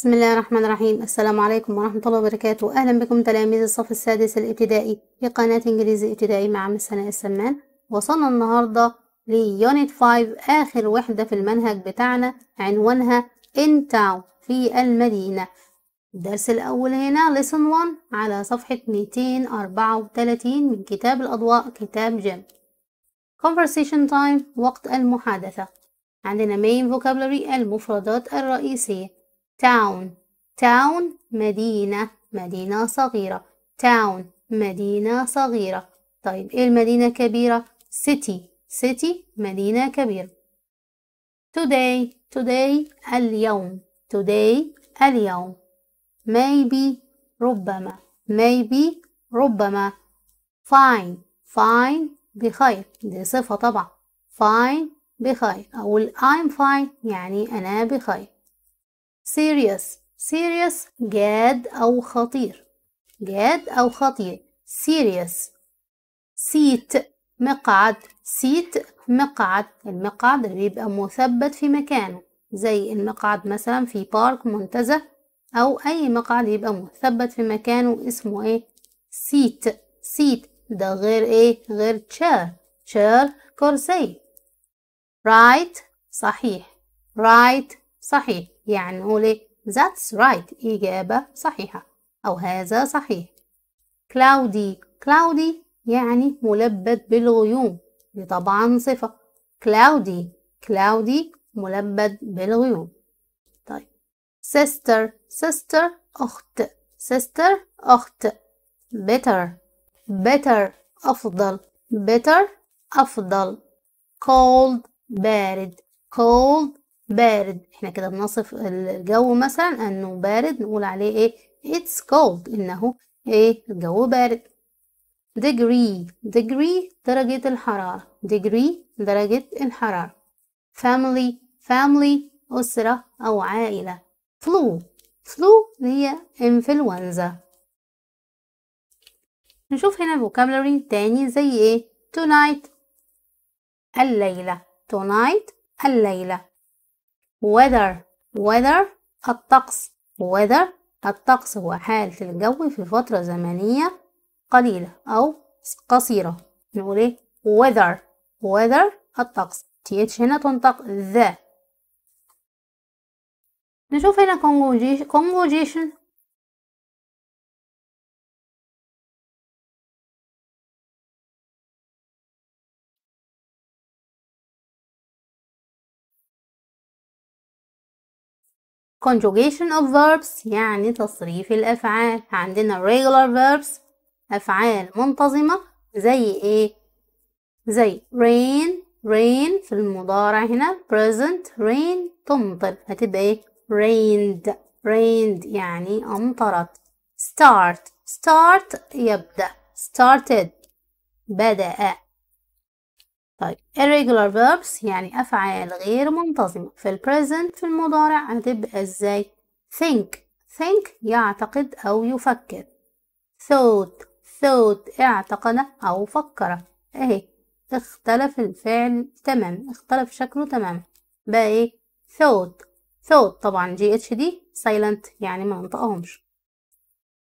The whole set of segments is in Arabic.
بسم الله الرحمن الرحيم السلام عليكم ورحمة الله وبركاته أهلا بكم تلاميذ الصف السادس الابتدائي في قناة إنجليزي ابتدائي مع مس سناء السمان وصلنا النهاردة ليونت 5 آخر وحدة في المنهج بتاعنا عنوانها in town في المدينة الدرس الأول هنا lesson 1 على صفحة 234 من كتاب الأضواء كتاب جيم conversation time وقت المحادثة عندنا main vocabulary المفردات الرئيسية تاون تاون مدينة مدينة صغيرة تاون مدينة صغيرة طيب إيه المدينة كبيرة city city مدينة كبيرة today today اليوم today اليوم maybe ربما maybe ربما fine fine بخير دي صفة طبعا fine بخير أقول I'm fine يعني أنا بخير serious serious جاد أو خطير جاد أو خطير serious seat مقعد seat مقعد المقعد اللي بيبقى مثبت في مكانه زي المقعد مثلا في بارك منتزه أو أي مقعد يبقى مثبت في مكانه اسمه إيه seat seat ده غير إيه غير chair chair كرسي right صحيح right صحيح يعني نقول إيه؟ that's right إجابة صحيحة أو هذا صحيح cloudy cloudy يعني ملبد بالغيوم دي طبعا صفة cloudy cloudy ملبد بالغيوم طيب sister sister أخت sister أخت better better أفضل better أفضل cold بارد cold بارد احنا كده بنصف الجو مثلا انه بارد نقول عليه ايه it's cold انه ايه الجو بارد degree degree درجة الحرارة degree درجة الحرارة family family أسرة أو عائلة flu flu هي انفلونزا نشوف هنا vocabulary تاني زي ايه tonight الليلة tonight الليلة weather weather الطقس weather الطقس هو حالة الجو في فترة زمنية قليلة أو قصيرة نقول إيه weather weather الطقس th هنا تنطق the نشوف هنا conjugation conjugation of verbs يعني تصريف الأفعال عندنا regular verbs أفعال منتظمة زي إيه؟ زي rain rain في المضارع هنا present rain تمطر هتبقى إيه؟ rained rained يعني أمطرت start start يبدأ started بدأ طيب irregular verbs يعني أفعال غير منتظمة في present في المضارع هتبقى إزاي think think يعتقد أو يفكر thought thought اعتقد أو فكر أهي اختلف الفعل تمام اختلف شكله تمام بقى ايه thought thought طبعا جي اتش دي silent يعني ما انطقهمش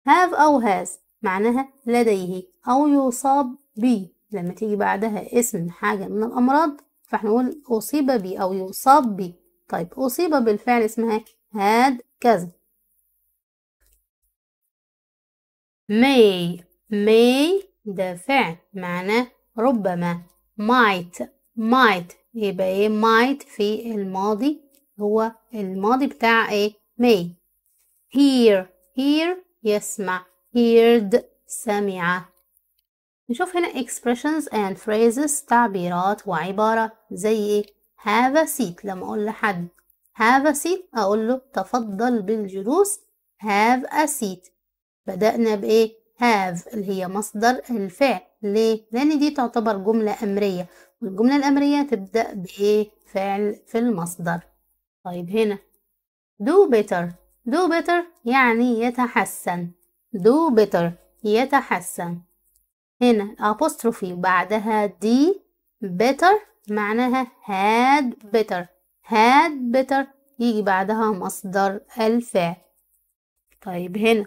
have أو has معناها لديه أو يصاب به لما تيجي بعدها اسم حاجة من الأمراض فاحنا نقول أصيب بي أو يصاب بي طيب أصيب بالفعل اسمها هاد كذا may may ده فعل معناه ربما might might يبقى ايه might في الماضي هو الماضي بتاع ايه may hear hear يسمع heard سمع نشوف هنا expressions and phrases تعبيرات وعبارة زي ايه have a seat لما اقول لحد have a seat اقول له تفضل بالجلوس have a seat بدأنا بايه have اللي هي مصدر الفعل ليه لان دي تعتبر جملة امرية والجملة الامرية تبدأ بايه فعل في المصدر طيب هنا do better do better يعني يتحسن do better يتحسن هنا apostrophe بعدها دي better معناها had better had better يجي بعدها مصدر الفعل طيب هنا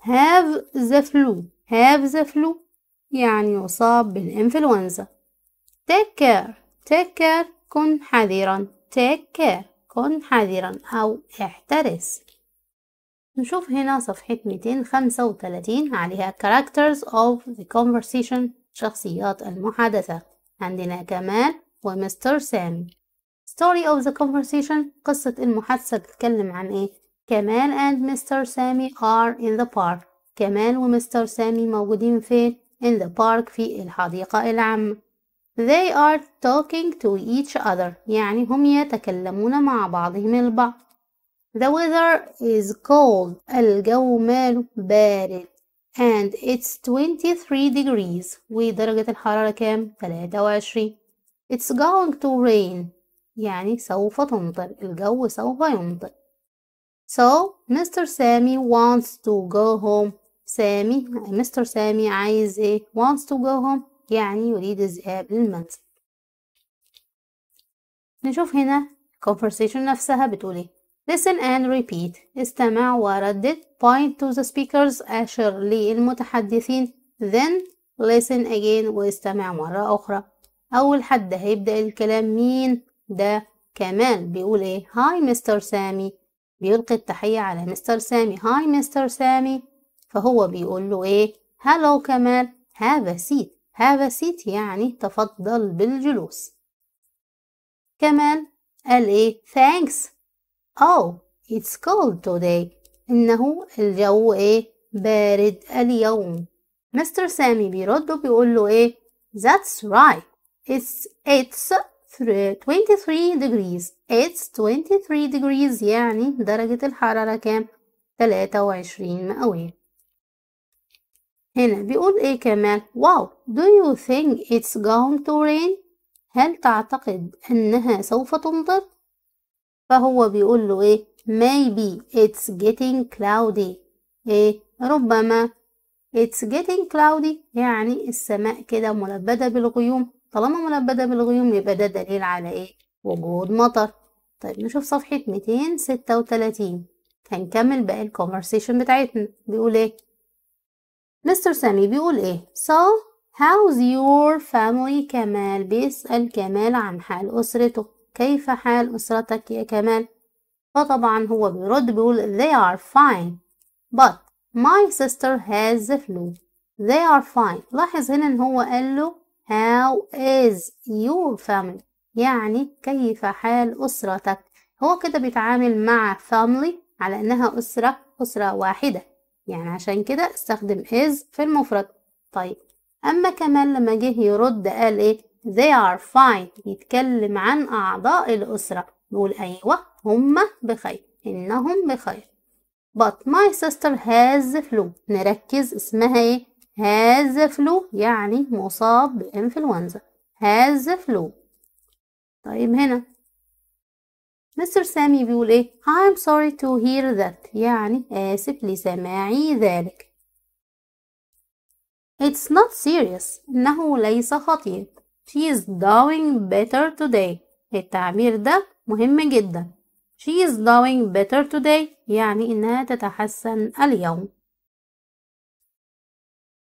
have the flu have the flu يعني يصاب بالإنفلونزا take care take care كن حذرا take care كن حذرا أو احترس نشوف هنا صفحة 235 عليها characters of the conversation شخصيات المحادثة عندنا كمال ومستر سامي story of the conversation قصة المحادثة بتتكلم عن ايه كمال and Mr. سامي are in the park كمال ومستر سامي موجودين فين in the park في الحديقة العامة they are talking to each other يعني هم يتكلمون مع بعضهم البعض The weather is cold. الجو ماله بارد. And it's 23 degrees. ودرجة الحرارة كام؟ 23. It's going to rain. يعني سوف تمطر. الجو سوف يمطر. So Mr. Sammy wants to go home. Sammy, Mr. Sammy عايز Wants to go home. يعني يريد الذهاب للمنزل. نشوف هنا conversation نفسها بتقول إيه. Listen and repeat استمع وردد point to the speakers أشر للمتحدثين then listen again واستمع مرة أخرى أول حد هيبدأ الكلام مين ده كمال بيقول ايه هاي مستر سامي بيلقي التحية على مستر سامي هاي مستر سامي فهو بيقول له ايه هلو كمال هذا سيت هذا سيت يعني تفضل بالجلوس كمال قال ايه thanks Oh, it's cold today. إنه الجو إيه؟ بارد اليوم. مستر سامي بيرد وبيقول له إيه؟ That's right. It's it's 23 degrees. It's 23 degrees يعني درجة الحرارة كام؟ 23 مئوية. هنا بيقول إيه كمان؟ wow. do you think it's going to rain؟ هل تعتقد أنها سوف تمطر؟ فهو بيقول له ايه maybe it's getting cloudy ايه ربما it's getting cloudy يعني السماء كده ملبدة بالغيوم طالما ملبدة بالغيوم يبقى ده دليل على ايه وجود مطر طيب نشوف صفحة 236 هنكمل باقي الكونفرسيشن بتاعتنا بيقول ايه مستر سامي بيقول ايه so how's your family كمال بيسأل كمال عن حال أسرته كيف حال أسرتك يا كمال؟ فطبعا هو بيرد بيقول they are fine but my sister has the flu they are fine لاحظ هنا ان هو قال له how is your family يعني كيف حال أسرتك هو كده بيتعامل مع family على انها أسرة أسرة واحدة يعني عشان كده استخدم is في المفرد طيب أما كمال لما جه يرد قال إيه they are fine يتكلم عن أعضاء الأسرة نقول أيوة هم بخير إنهم بخير but my sister has flu نركز اسمها إيه has flu يعني مصاب بإنفلونزا has flu طيب هنا مستر سامي بيقول ايه I'm sorry to hear that يعني آسف لسماعي ذلك It's not serious إنه ليس خطير She is doing better today. التعبير ده مهم جدا. She is doing better today يعني إنها تتحسن اليوم.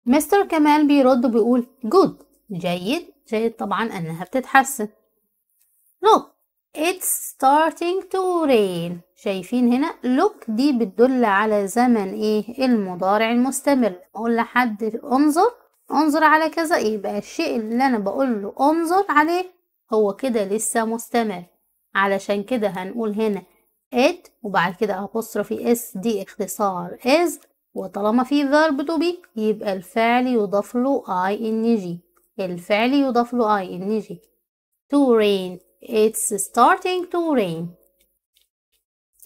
مستر كمال بيرد وبيقول good جيد جيد طبعا أنها بتتحسن. Look it's starting to rain شايفين هنا look دي بتدل على زمن ايه المضارع المستمر. أقول لحد انظر انظر على كذا يبقى الشيء اللي أنا بقول له انظر عليه هو كده لسه مستمر علشان كده هنقول هنا it وبعد كده في اس دي اختصار is وطالما في فيرب تو بي يبقى الفعل يضاف له ان جي الفعل يضاف له ان جي to rain it's starting to rain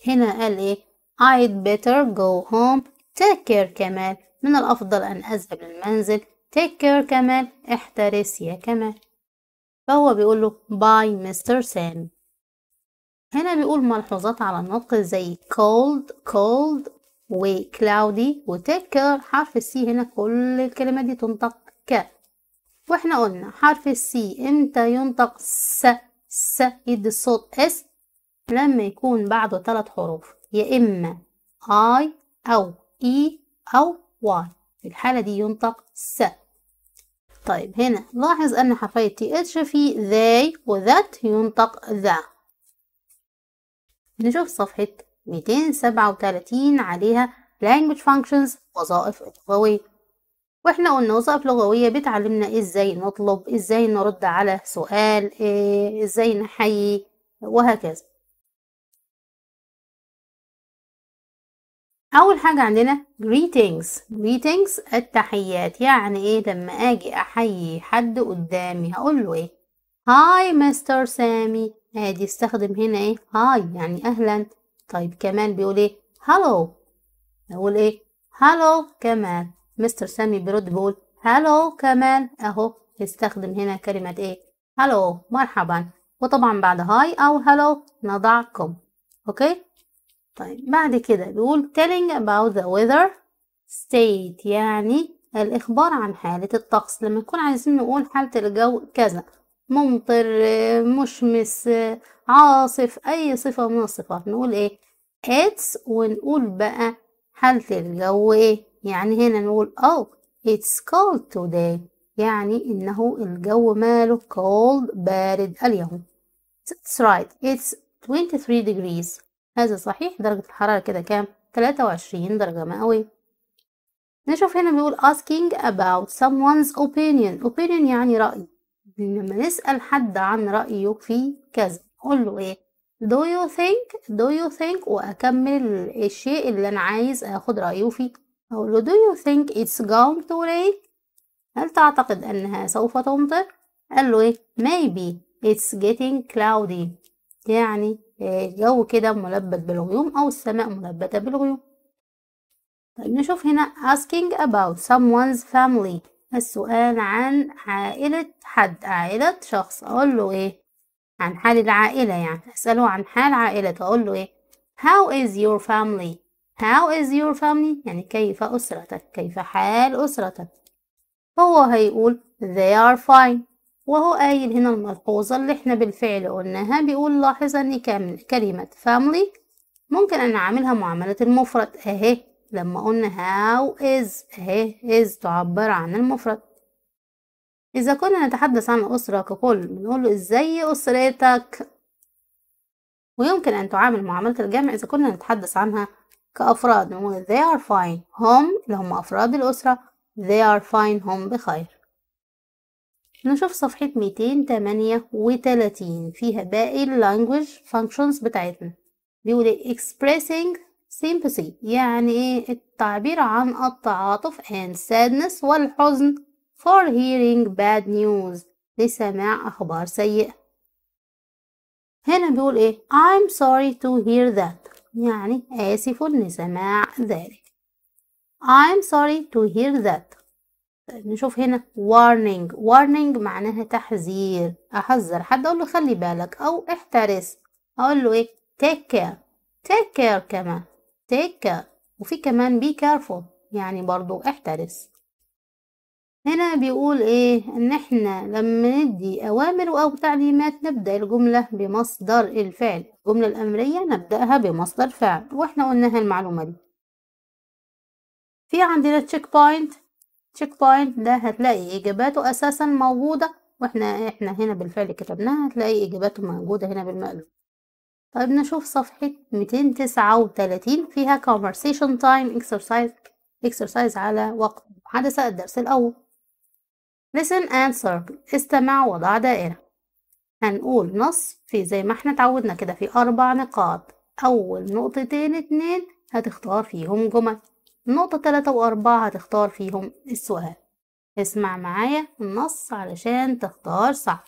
هنا قال ايه I'd better go home take care كمان من الأفضل أن أذهب للمنزل take care كمان احترس يا كمان فهو بيقول له باي مستر سام هنا بيقول ملحوظات على النطق زي cold cold و cloudy و take care حرف السي هنا كل الكلمات دي تنطق ك واحنا قلنا حرف السي امتى ينطق س س يدي الصوت اس لما يكون بعده ثلاث حروف يا اما اي او اي e او واي في الحالة دي ينطق س طيب هنا لاحظ أن حرفي تي اتش في they وذات ينطق ذا نشوف صفحة 237 عليها language functions وظائف لغوية واحنا قلنا وظائف لغوية بتعلمنا ازاي نطلب ازاي نرد على سؤال إيه، ازاي نحيي وهكذا أول حاجة عندنا greetings greetings التحيات يعني إيه لما أجي أحيي حد قدامي هقول له إيه هاي مستر سامي ادي استخدم هنا ايه هاي يعني اهلا طيب كمان بيقول ايه هالو اقول ايه هالو كمان مستر سامي بيرد بيقول هالو كمان اهو استخدم هنا كلمة ايه هالو مرحبا وطبعا بعد هاي او هالو نضع اوكي طيب بعد كده بيقول telling about the weather state يعني الإخبار عن حالة الطقس لما نكون عايزين نقول حالة الجو كذا ممطر مشمس عاصف أي صفة من الصفات نقول إيه it's ونقول بقى حالة الجو إيه يعني هنا نقول oh it's cold today يعني إنه الجو ماله cold بارد اليوم that's right it's 23 degrees هذا صحيح درجة الحرارة كده كام؟ تلاتة وعشرين درجة مئوية نشوف هنا بيقول asking about someone's opinion opinion يعني رأي لما نسأل حد عن رأيه في كذا نقول له ايه do you think do you think وأكمل الشيء اللي أنا عايز أخد رأيه فيه أقول له do you think it's going to rain هل تعتقد أنها سوف تمطر قال له ايه maybe it's getting cloudy يعني الجو كده ملبد بالغيوم أو السماء ملبدة بالغيوم طيب نشوف هنا asking about someone's family السؤال عن عائلة حد عائلة شخص أقول له إيه عن حال العائلة يعني أسأله عن حال عائلته أقول له إيه how is your family how is your family يعني كيف أسرتك كيف حال أسرتك هو هيقول they are fine وهو قايل هنا الملحوظة اللي احنا بالفعل قلناها بيقول لاحظ ان كلمة family ممكن ان اعملها معاملة المفرد اهي لما قلنا how is اهي is تعبر عن المفرد اذا كنا نتحدث عن الاسرة ككل بنقول له ازاي اسرتك ويمكن ان تعامل معاملة الجمع اذا كنا نتحدث عنها كأفراد نقول they are fine هم اللي هم أفراد الأسرة they are fine هم بخير نشوف صفحة 238 فيها باقي اللانجوج فانكشنز بتاعتنا بيقول إيه؟ expressing sympathy يعني ايه التعبير عن التعاطف and sadness والحزن for hearing bad news لسماع أخبار سيئة هنا بيقول ايه I'm sorry to hear that يعني آسف لسماع ذلك I'm sorry to hear that طيب، نشوف هنا warning warning معناها تحذير احذر حد اقول له خلي بالك او احترس اقول له ايه take care take care كمان take care وفي كمان be careful يعني برضو احترس هنا بيقول ايه ان احنا لما ندي اوامر او تعليمات نبدا الجمله بمصدر الفعل الجمله الامريه نبداها بمصدر فعل واحنا قلناها المعلومه دي في عندنا تشيك بوينت تشيك بوينت ده هتلاقي اجاباته اساسا موجوده واحنا احنا هنا بالفعل كتبناها هتلاقي اجاباته موجوده هنا بالمقلوب طيب نشوف صفحه 239 فيها conversation time exercise exercise على وقت محادثه الدرس الاول listen and circle استمع وضع دائره هنقول نص في زي ما احنا اتعودنا كده في اربع نقاط اول نقطتين اتنين هتختار فيهم جمل النقطة تلاتة وأربعة هتختار فيهم السؤال اسمع معايا النص علشان تختار صح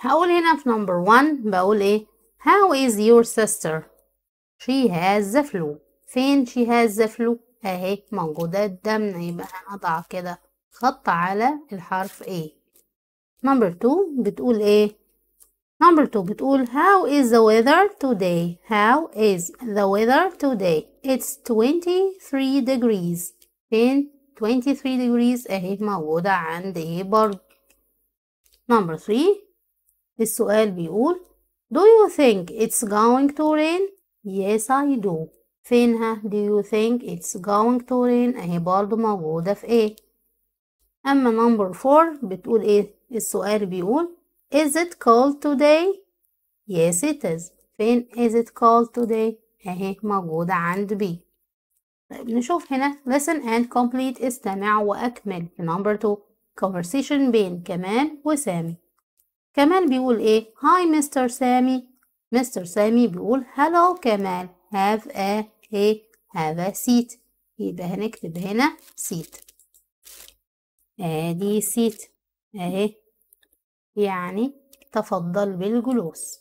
هقول هنا في نمبر 1 بقول ايه how is your sister she has the flu فين she has the flu اهي موجودة قدامنا يبقى هنضع كده خط على الحرف A نمبر 2 بتقول ايه Number two بتقول How is the weather today? How is the weather today? It's 23 degrees. فين 23 degrees اهي موجودة ايه برضه. Number three السؤال بيقول Do you think it's going to rain? Yes I do. Then do you think it's going to rain اهي برضه موجودة في ايه؟ أما number four بتقول ايه؟ السؤال بيقول is it cold today? Yes, it is. فين is it cold today؟ أهي موجودة عند B. طيب نشوف هنا listen and complete استمع وأكمل في number 2 conversation بين كمان وسامي كمان بيقول إيه؟ Hi Mr. سامي Mr. سامي بيقول hello كمال have a a have a seat يبقى هنكتب هنا seat ادي seat اهي يعني تفضل بالجلوس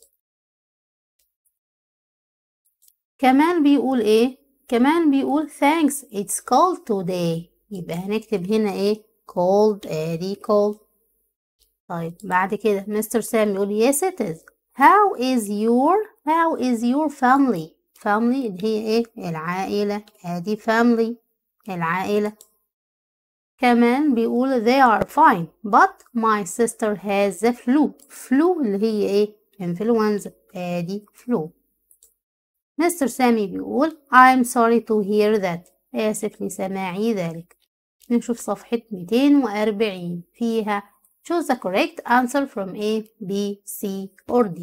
كمان بيقول ايه كمان بيقول thanks it's cold today يبقى هنكتب هنا ايه cold ادي cold طيب بعد كده مستر سام يقول yes it is how is your how is your family family اللي هي ايه العائلة ادي آه، family العائلة كمان بيقول they are fine but my sister has the flu flu اللي هي ايه influenza ادي flu مستر سامي بيقول I'm sorry to hear that آسف لسماعي ذلك نشوف صفحة 240 فيها choose the correct answer from A, B, C or D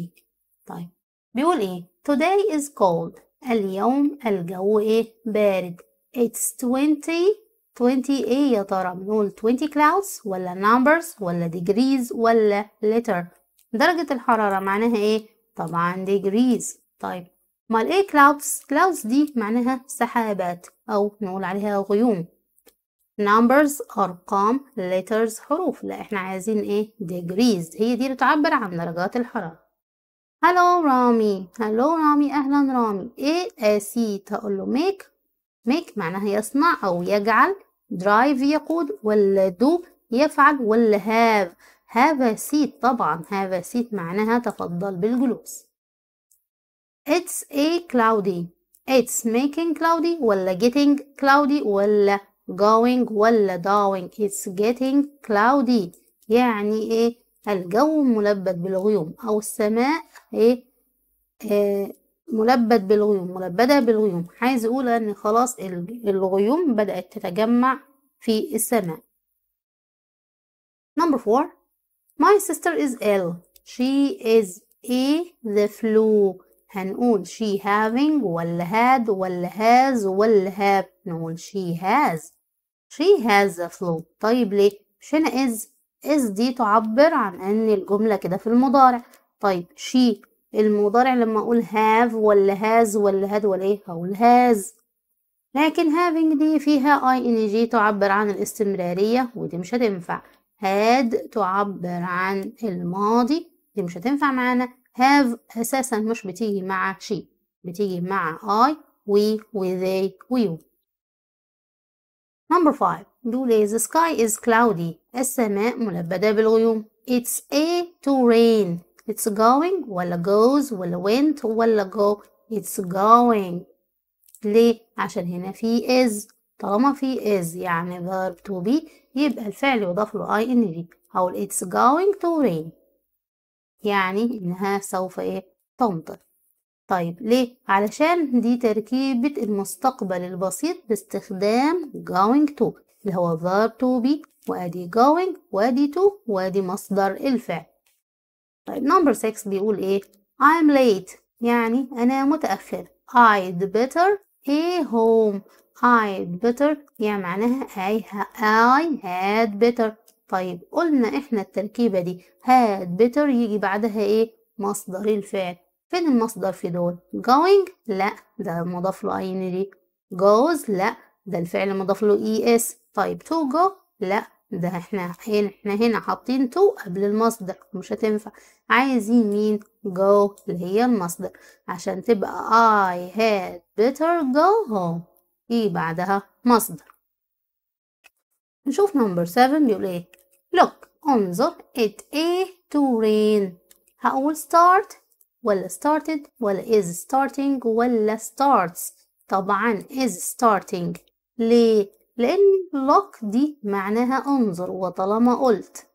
طيب بيقول ايه today is cold اليوم الجو ايه بارد it's 20 20 ايه يا ترى بنقول 20 clouds ولا numbers ولا degrees ولا liter درجة الحرارة معناها ايه طبعا degrees طيب مال ايه clouds clouds دي معناها سحابات او نقول عليها غيوم numbers ارقام letters حروف لا احنا عايزين ايه degrees هي دي اللي تعبر عن درجات الحرارة هلو رامي هلو رامي اهلا رامي ايه اسي تقول له make make معناها يصنع او يجعل درايف يقود ولا دو يفعل ولا هاف هاف سيت طبعا هاف سيت معناها تفضل بالجلوس It's a cloudy It's making cloudy ولا getting cloudy ولا going ولا going It's getting cloudy يعني ايه الجو ملبد بالغيوم او السماء إيه آه، ملبد بالغيوم ملبدة بالغيوم عايز أقول إن خلاص الغيوم بدأت تتجمع في السماء Number four My sister is ill She is a the flu هنقول she having ولا had ولا has ولا have نقول she has she has the flu طيب ليه؟ هنا is is دي تعبر عن ان الجملة كده في المضارع طيب she المضارع لما اقول هاف ولا هاز ولا هاد ولا ايه هقول هاز لكن هافينج دي فيها اي ان جي تعبر عن الاستمرارية ودي مش هتنفع هاد تعبر عن الماضي دي مش هتنفع معانا هاف اساسا مش بتيجي مع شي بتيجي مع اي وي وذي ويو نمبر 5 number five the sky is cloudy السماء ملبدة بالغيوم it's a to rain It's going ولا goes ولا went ولا go It's going ليه؟ عشان هنا في is طالما في is يعني verb to be يبقى الفعل يضاف له ing هقول it's going to rain يعني إنها سوف إيه تمطر طيب ليه؟ علشان دي تركيبة المستقبل البسيط باستخدام going to اللي هو verb to be وأدي going وأدي to وأدي مصدر الفعل طيب نمبر 6 بيقول ايه I'm late يعني انا متأخر I'd better ايه home I'd better يعني معناها I, I had better طيب قلنا احنا التركيبة دي had better يجي بعدها ايه مصدر الفعل فين المصدر في دول going لا ده مضاف له ing goes لا ده الفعل مضاف له es طيب to go لا ده احنا هنا احنا هنا حاطين تو قبل المصدر مش هتنفع عايزين مين go اللي هي المصدر عشان تبقى I had better go home ايه بعدها مصدر نشوف نمبر 7 بيقول ايه look انظر it a to rain هقول start ولا started ولا is starting ولا starts طبعا is starting ليه لأن لوك دي معناها انظر وطالما قلت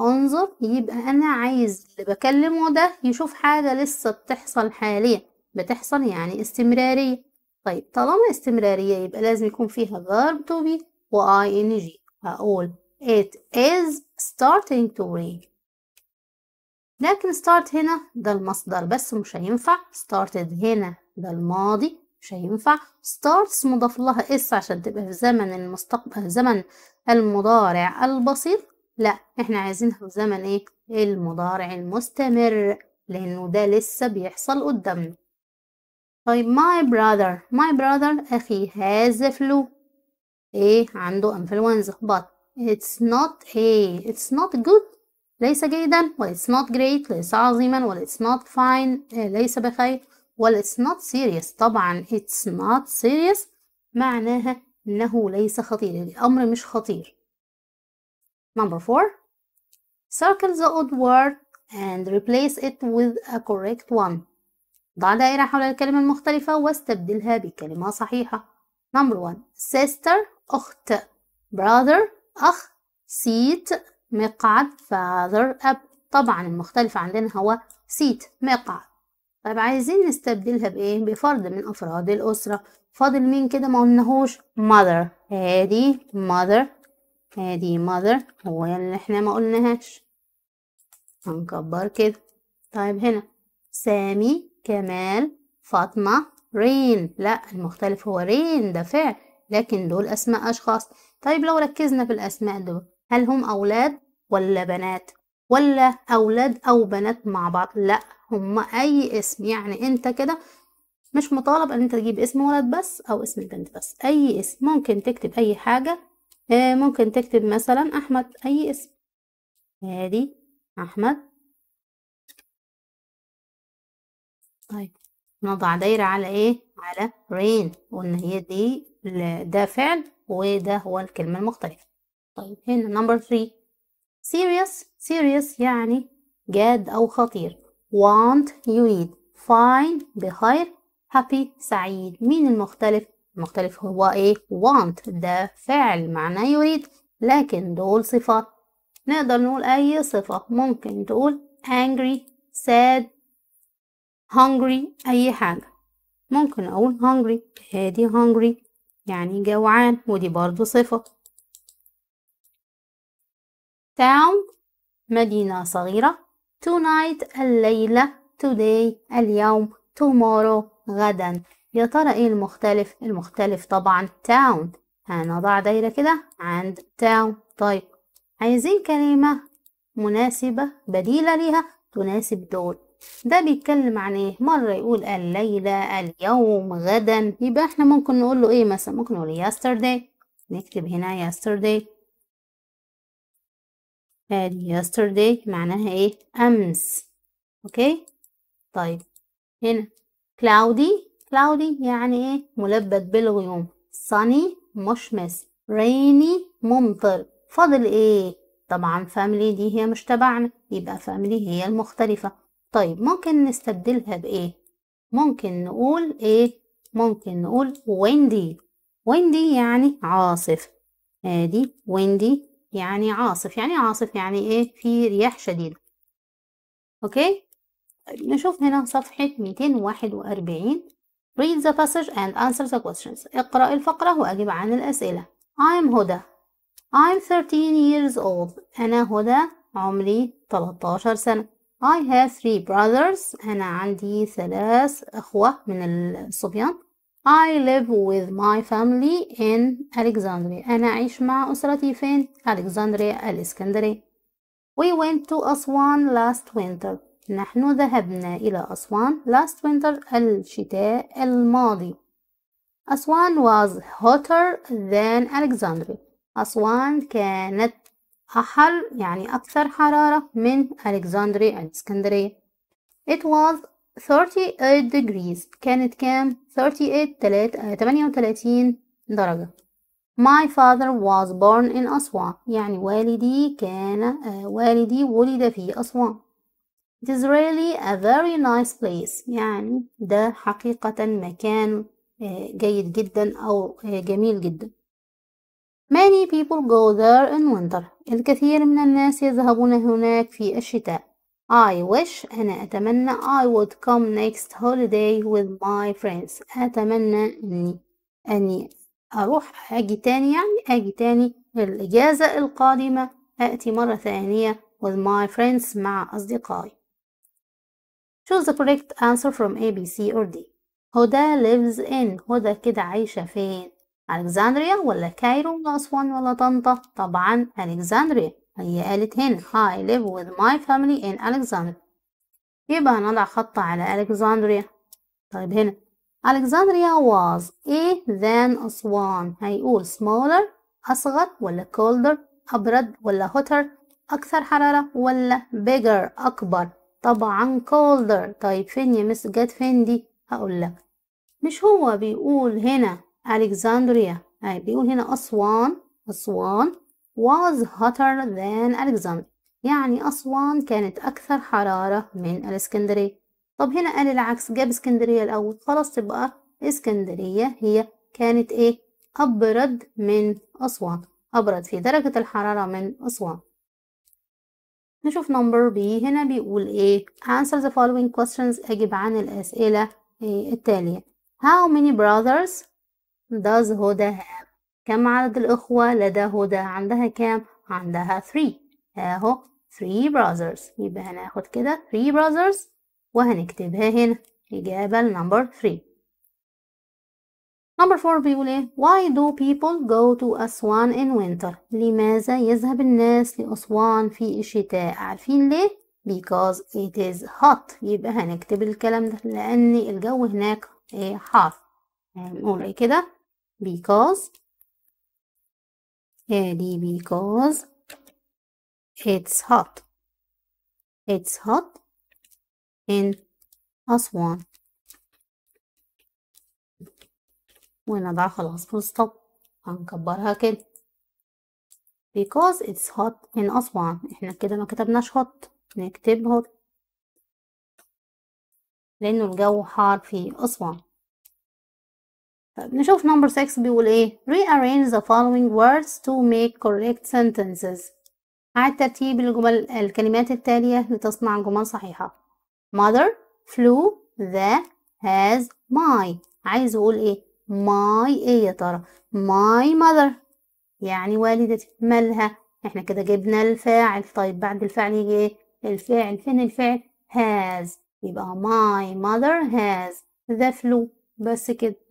انظر يبقى أنا عايز اللي بكلمه ده يشوف حاجة لسه بتحصل حاليا بتحصل يعني استمرارية طيب طالما استمرارية يبقى لازم يكون فيها verb to be و ing هقول it is starting to rain لكن start هنا ده المصدر بس مش هينفع started هنا ده الماضي مش هينفع starts مضاف لها اس عشان تبقى في زمن المستقبل زمن المضارع البسيط لا احنا عايزينها في زمن ايه المضارع المستمر لانه ده لسه بيحصل قدامنا طيب my brother my brother اخي هذا فلو ايه عنده انفلونزا but it's not ايه it's not good ليس جيدا و it's not great ليس عظيما و it's not fine إيه، ليس بخير well it's not serious طبعا it's not serious معناها إنه ليس خطير الأمر مش خطير number four circle the odd word and replace it with a correct one ضع دائرة حول الكلمة المختلفة واستبدلها بكلمة صحيحة number one sister أخت brother أخ seat مقعد father أب طبعا المختلف عندنا هو seat مقعد طيب عايزين نستبدلها بايه بفرد من افراد الاسره فاضل مين كده ما قلناهوش mother ادي mother ادي mother هو يعني اللي احنا ما قلناهاش هنكبر كده طيب هنا سامي كمال فاطمة رين لا المختلف هو رين ده فعل لكن دول اسماء اشخاص طيب لو ركزنا في الاسماء دول هل هم اولاد ولا بنات ولا اولاد او بنات مع بعض لا هما اي اسم يعني انت كده مش مطالب ان انت تجيب اسم ولد بس او اسم بنت بس اي اسم ممكن تكتب اي حاجة آه، ممكن تكتب مثلا احمد اي اسم هادي احمد طيب نضع دايرة على ايه على رين قلنا هي دي ده فعل وده هو الكلمة المختلفة طيب هنا نمبر 3 سيريوس serious يعني جاد او خطير want يريد fine بخير happy سعيد مين المختلف؟ المختلف هو ايه؟ want ده فعل معناه يريد لكن دول صفات نقدر نقول أي صفة ممكن تقول angry sad hungry أي حاجة ممكن أقول hungry هادي hungry يعني جوعان ودي برضو صفة town مدينة صغيرة tonight الليلة today اليوم tomorrow غدا يا ترى ايه المختلف المختلف طبعا town هنضع دايرة كده عند town طيب عايزين كلمة مناسبة بديلة ليها تناسب دول ده بيتكلم عن ايه مرة يقول الليلة اليوم غدا يبقى احنا ممكن نقول له ايه مثلا ممكن نقول yesterday نكتب هنا yesterday ادي yesterday معناها ايه امس اوكي طيب هنا cloudy cloudy يعني ايه ملبد بالغيوم sunny مشمس rainy ممطر فاضل ايه طبعا family دي هي مش تبعنا يبقى family هي المختلفة طيب ممكن نستبدلها بايه ممكن نقول ايه ممكن نقول windy windy يعني عاصف ادي آه، windy يعني عاصف يعني عاصف يعني ايه في رياح شديدة اوكي نشوف هنا صفحة 241 read the passage and answer the questions اقرأ الفقرة وأجب عن الأسئلة I'm هدى I'm 13 years old أنا هدى عمري 13 سنة I have three brothers أنا عندي ثلاث أخوة من الصبيان I live with my family in Alexandria أنا أعيش مع أسرتي فين؟ ألكسندريا الإسكندرية We went to Aswan last winter نحن ذهبنا إلى أسوان last winter الشتاء الماضي أسوان was hotter than Alexandria أسوان كانت أحر يعني أكثر حرارة من ألكسندريا الإسكندرية It was 38 degrees كانت كام 38 38 درجة My father was born in أسوان يعني والدي كان آه، والدي ولد في أسوان It is really a very nice place يعني ده حقيقة مكان آه، جيد جدا أو آه، جميل جدا Many people go there in winter الكثير من الناس يذهبون هناك في الشتاء I wish أنا أتمنى I would come next holiday with my friends أتمنى أني أني أروح أجي تاني يعني أجي تاني الإجازة القادمة أأتي مرة ثانية with my friends مع أصدقائي Choose the correct answer from A, B, C or D هدى lives in هدى كده عايشة فين؟ Alexandria ولا كايرو ولا أسوان ولا طنطا؟ طبعا Alexandria هي قالت هنا I live with my family in Alexandria يبقى هنضع خط على Alexandria طيب هنا Alexandria was a than a swan هيقول smaller أصغر ولا colder أبرد ولا hotter أكثر حرارة ولا bigger أكبر طبعا colder طيب فين يا مس جت فين دي هقول لك مش هو بيقول هنا Alexandria أي بيقول هنا أسوان أسوان was hotter than Alexander يعني أسوان كانت أكثر حرارة من الإسكندرية طب هنا قال العكس جاب اسكندرية الأول خلاص تبقى اسكندرية هي كانت إيه أبرد من أسوان أبرد في درجة الحرارة من أسوان نشوف نمبر بي هنا بيقول إيه answer the following questions أجب عن الأسئلة إيه التالية how many brothers does Hoda have كم عدد الإخوة لدى هدى عندها كام عندها 3 أهو 3 brothers يبقى هناخد كده 3 brothers وهنكتبها هنا إجابة number 3 نمبر 4 بيقول ايه why do people go to أسوان in winter لماذا يذهب الناس لأسوان في الشتاء عارفين ليه because it is hot يبقى هنكتب الكلام ده لأن الجو هناك إيه حار هنقول إيه كده because هادي يعني because it's hot it's hot in أسوان ونضع خلاص full stop هنكبرها كده because it's hot in أسوان احنا كده ما كتبناش hot نكتب hot لأنه الجو حار في أسوان نشوف نمبر 6 بيقول ايه rearrange the following words to make correct sentences عاد ترتيب الجمل الكلمات التالية لتصنع جمل صحيحة mother flew the has my عايز اقول ايه my ايه يا ترى my mother يعني والدتي مالها احنا كده جبنا الفاعل طيب بعد الفعل يجي ايه الفاعل فين الفعل has يبقى my mother has the flu بس كده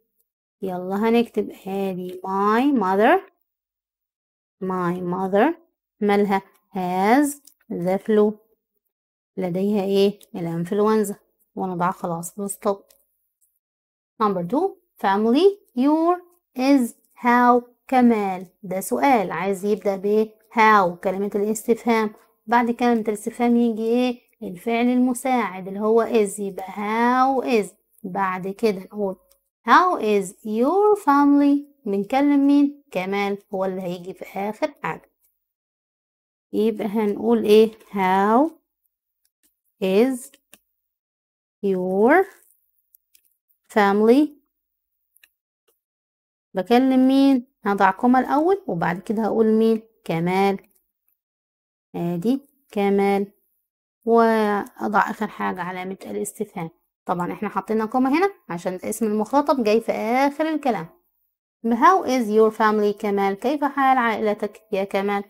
يلا هنكتب هذه my mother my mother مالها has the flu لديها ايه الانفلونزا ونضع خلاص الستوب number two family your is how كمال ده سؤال عايز يبدأ بايه how كلمة الاستفهام بعد كلمة الاستفهام يجي ايه الفعل المساعد اللي هو is يبقى how is بعد كده نقول How is your family بنكلم مين كمال هو اللي هيجي في آخر حاجة يبقى هنقول ايه how is your family بكلم مين هضع كوما الأول وبعد كده هقول مين كمال ادي آه، كمال واضع اخر حاجة علامة الاستفهام طبعا احنا حطينا كومة هنا عشان اسم المخاطب جاي في آخر الكلام How is your family كمال كيف حال عائلتك يا كمال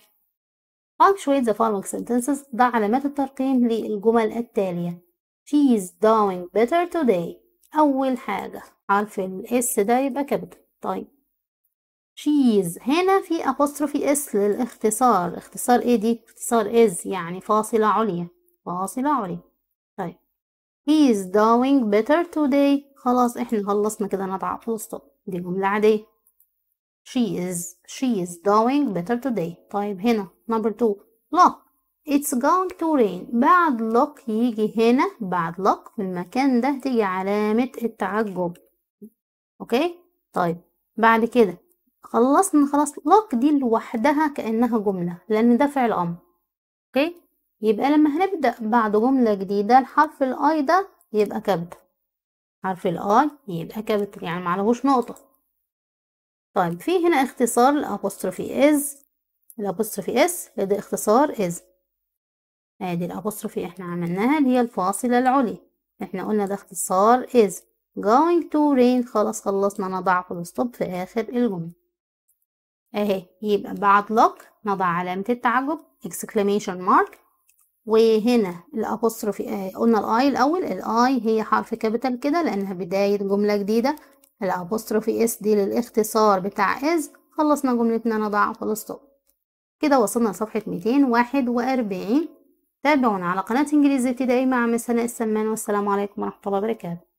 Punctuate the following sentences ضع علامات الترقيم للجمل التالية She is doing better today أول حاجة عارف الإس ده يبقى كبد طيب She is هنا في أبوستروفي إس للاختصار اختصار إيه دي؟ اختصار is يعني فاصلة عليا فاصلة عليا He is doing better today خلاص احنا خلصنا كده نضع full stop دي جملة عادية she is she is doing better today طيب هنا number two look it's going to rain بعد look يجي هنا بعد look في المكان ده تيجي علامة التعجب اوكي طيب بعد كده خلصنا خلاص look دي لوحدها كأنها جملة لأن ده فعل أمر اوكي يبقى لما هنبدأ بعد جملة جديدة الحرف الاي ده يبقى كابيتال حرف الاي يبقى كابيتال يعني معلهوش نقطة طيب في هنا اختصار الابوستروفي از الابوستروفي اس ده اختصار از ادي الابوستروفي احنا عملناها اللي هي الفاصلة العليا احنا قلنا ده اختصار از going to rain خلاص خلصنا نضع فول ستوب في اخر الجملة اهي يبقى بعد لوك نضع علامة التعجب exclamation mark وهنا الأبوستروف قلنا الآي الأول الآي هي حرف كابيتال كده لأنها بداية جملة جديدة الأبوستروف اس دي للاختصار بتاع إز خلصنا جملتنا نضع فول ستوب كده وصلنا لصفحة 241 تابعونا على قناة إنجليزي ابتدائي مع مس هناء السمان والسلام عليكم ورحمة الله وبركاته